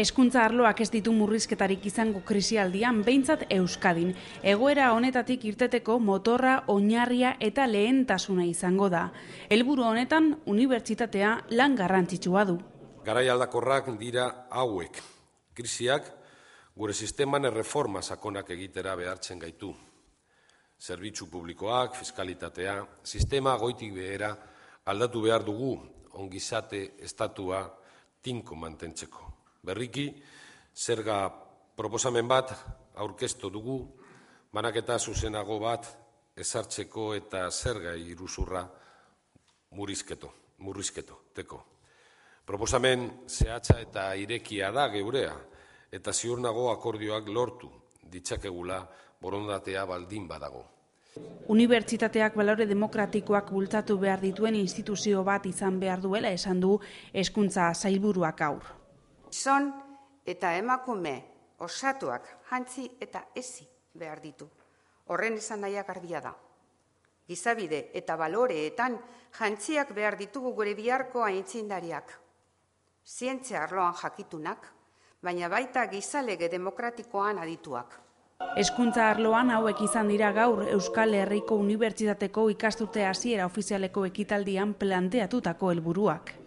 Eskuntza arloak ez ditu murrizketarik izango krisialdian, behintzat Euskadin. Egoera honetatik irteteko motorra, oinarria eta lehentasuna izango da. Helburu honetan, unibertsitatea lan garrantzitsua du. Garai aldakorrak dira hauek. Krisiak gure sisteman erreforma sakonak egitera behartzen gaitu. Zerbitzu publikoak, fiskalitatea, sistema goitik behera aldatu behar dugu ongizate estatua tinko mantentzeko. Berriki, zerga proposamen bat aurkesto dugu, banaketa zuzenago bat ezartzeko eta zerga iruzurra murizketo, murizketo, teko. Proposamen zehatza eta irekia da geurea, eta ziur nago akordioak lortu ditzakegula borondatea baldin badago. Unibertsitateak balore demokratikoak bultatu behar dituen instituzio bat izan behar duela esan du eskuntza zailburuak aur gizon eta emakume osatuak jantzi eta ezi behar ditu. Horren esan nahiak ardia da. Gizabide eta baloreetan jantziak behar ditugu gure biharko aintzindariak. Zientzia arloan jakitunak, baina baita gizalege demokratikoan adituak. Eskuntza arloan hauek izan dira gaur Euskal Herriko Unibertsitateko ikastute hasiera ofizialeko ekitaldian planteatutako helburuak.